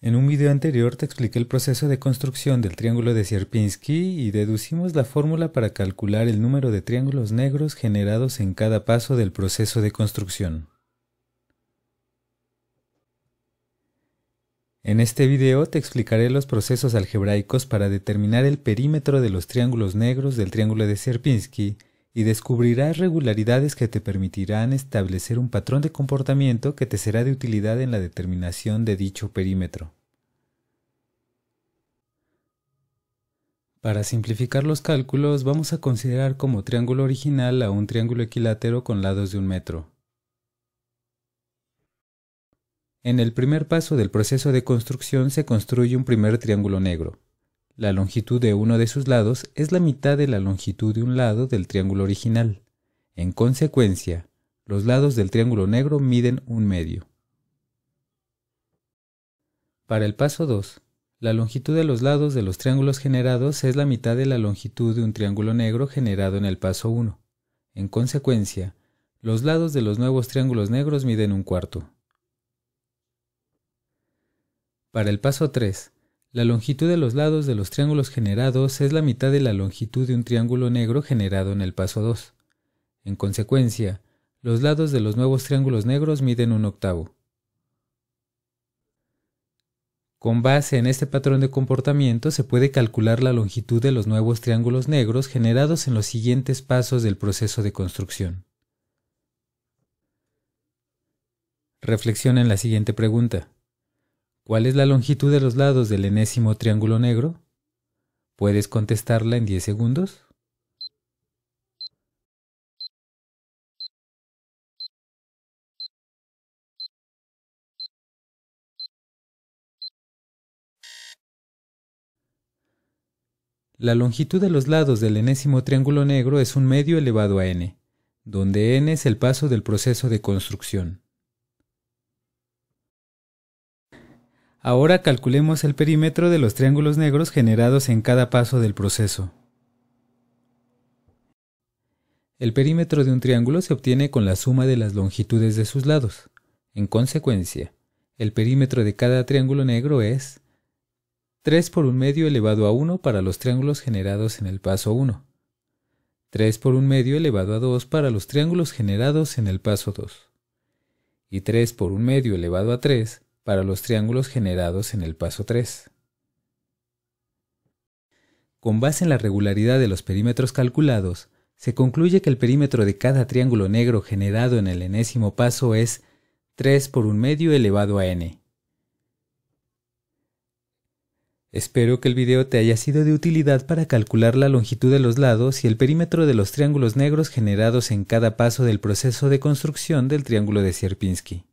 En un video anterior te expliqué el proceso de construcción del triángulo de Sierpinski y deducimos la fórmula para calcular el número de triángulos negros generados en cada paso del proceso de construcción. En este video te explicaré los procesos algebraicos para determinar el perímetro de los triángulos negros del triángulo de Sierpinski y descubrirás regularidades que te permitirán establecer un patrón de comportamiento que te será de utilidad en la determinación de dicho perímetro. Para simplificar los cálculos vamos a considerar como triángulo original a un triángulo equilátero con lados de un metro. En el primer paso del proceso de construcción se construye un primer triángulo negro. La longitud de uno de sus lados es la mitad de la longitud de un lado del triángulo original. En consecuencia, los lados del triángulo negro miden un medio. Para el paso 2, la longitud de los lados de los triángulos generados es la mitad de la longitud de un triángulo negro generado en el paso 1. En consecuencia, los lados de los nuevos triángulos negros miden un cuarto. Para el paso 3, la longitud de los lados de los triángulos generados es la mitad de la longitud de un triángulo negro generado en el paso 2. En consecuencia, los lados de los nuevos triángulos negros miden un octavo. Con base en este patrón de comportamiento se puede calcular la longitud de los nuevos triángulos negros generados en los siguientes pasos del proceso de construcción. Reflexiona en la siguiente pregunta. ¿Cuál es la longitud de los lados del enésimo triángulo negro? ¿Puedes contestarla en 10 segundos? La longitud de los lados del enésimo triángulo negro es un medio elevado a n, donde n es el paso del proceso de construcción. Ahora calculemos el perímetro de los triángulos negros generados en cada paso del proceso. El perímetro de un triángulo se obtiene con la suma de las longitudes de sus lados. En consecuencia, el perímetro de cada triángulo negro es 3 por 1 medio elevado a 1 para los triángulos generados en el paso 1, 3 por 1 medio elevado a 2 para los triángulos generados en el paso 2, y 3 por 1 medio elevado a 3 para los triángulos generados en el paso 3. Con base en la regularidad de los perímetros calculados, se concluye que el perímetro de cada triángulo negro generado en el enésimo paso es 3 por un medio elevado a n. Espero que el video te haya sido de utilidad para calcular la longitud de los lados y el perímetro de los triángulos negros generados en cada paso del proceso de construcción del triángulo de Sierpinski.